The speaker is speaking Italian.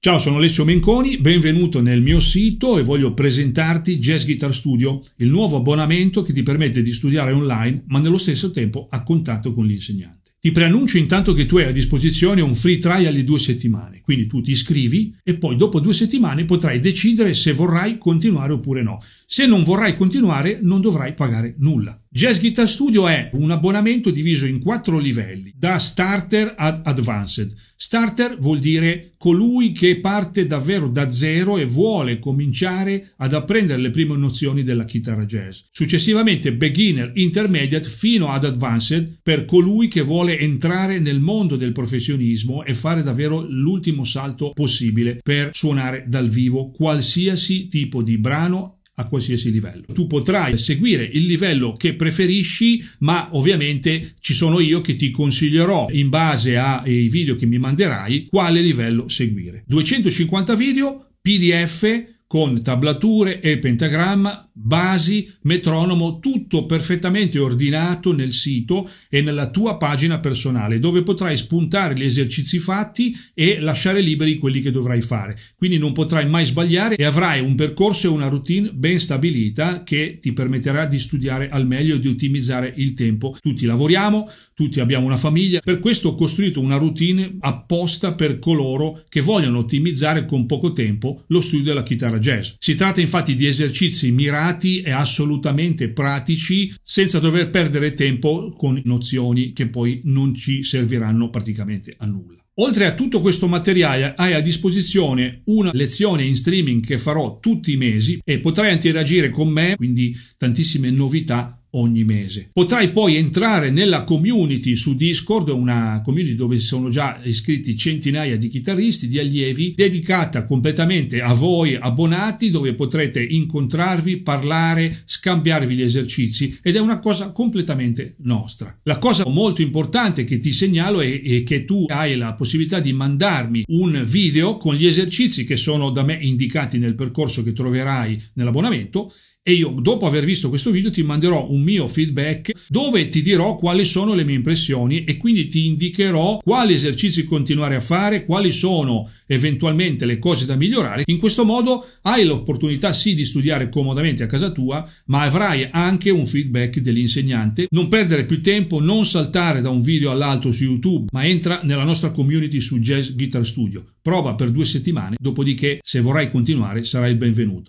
Ciao, sono Alessio Menconi, benvenuto nel mio sito e voglio presentarti Jazz Guitar Studio, il nuovo abbonamento che ti permette di studiare online ma nello stesso tempo a contatto con l'insegnante. Ti preannuncio intanto che tu hai a disposizione un free trial di due settimane, quindi tu ti iscrivi e poi dopo due settimane potrai decidere se vorrai continuare oppure no. Se non vorrai continuare non dovrai pagare nulla. Jazz Guitar Studio è un abbonamento diviso in quattro livelli, da starter ad advanced. Starter vuol dire colui che parte davvero da zero e vuole cominciare ad apprendere le prime nozioni della chitarra jazz. Successivamente beginner, intermediate fino ad advanced per colui che vuole entrare nel mondo del professionismo e fare davvero l'ultimo salto possibile per suonare dal vivo qualsiasi tipo di brano a qualsiasi livello. Tu potrai seguire il livello che preferisci, ma ovviamente ci sono io che ti consiglierò in base ai video che mi manderai quale livello seguire. 250 video, PDF con tablature e pentagramma, basi, metronomo, tutto perfettamente ordinato nel sito e nella tua pagina personale, dove potrai spuntare gli esercizi fatti e lasciare liberi quelli che dovrai fare. Quindi non potrai mai sbagliare e avrai un percorso e una routine ben stabilita che ti permetterà di studiare al meglio e di ottimizzare il tempo. Tutti lavoriamo, tutti abbiamo una famiglia, per questo ho costruito una routine apposta per coloro che vogliono ottimizzare con poco tempo lo studio della chitarra letteratura jazz. Si tratta infatti di esercizi mirati e assolutamente pratici senza dover perdere tempo con nozioni che poi non ci serviranno praticamente a nulla. Oltre a tutto questo materiale hai a disposizione una lezione in streaming che farò tutti i mesi e potrai interagire con me, quindi tantissime novità ogni mese. Potrai poi entrare nella community su Discord, una community dove sono già iscritti centinaia di chitarristi, di allievi, dedicata completamente a voi abbonati, dove potrete incontrarvi, parlare, scambiarvi gli esercizi ed è una cosa completamente nostra. La cosa molto importante che ti segnalo è, che tu hai la possibilità di mandarmi un video con gli esercizi che sono da me indicati nel percorso che troverai nell'abbonamento e io dopo aver visto questo video ti manderò un mio feedback dove ti dirò quali sono le mie impressioni e quindi ti indicherò quali esercizi continuare a fare, quali sono eventualmente le cose da migliorare. In questo modo hai l'opportunità sì di studiare comodamente a casa tua, ma avrai anche un feedback dell'insegnante. Non perdere più tempo, non saltare da un video all'altro su YouTube, ma entra nella nostra community su Jazz Guitar Studio. Prova per due settimane, dopodiché se vorrai continuare sarai il benvenuto.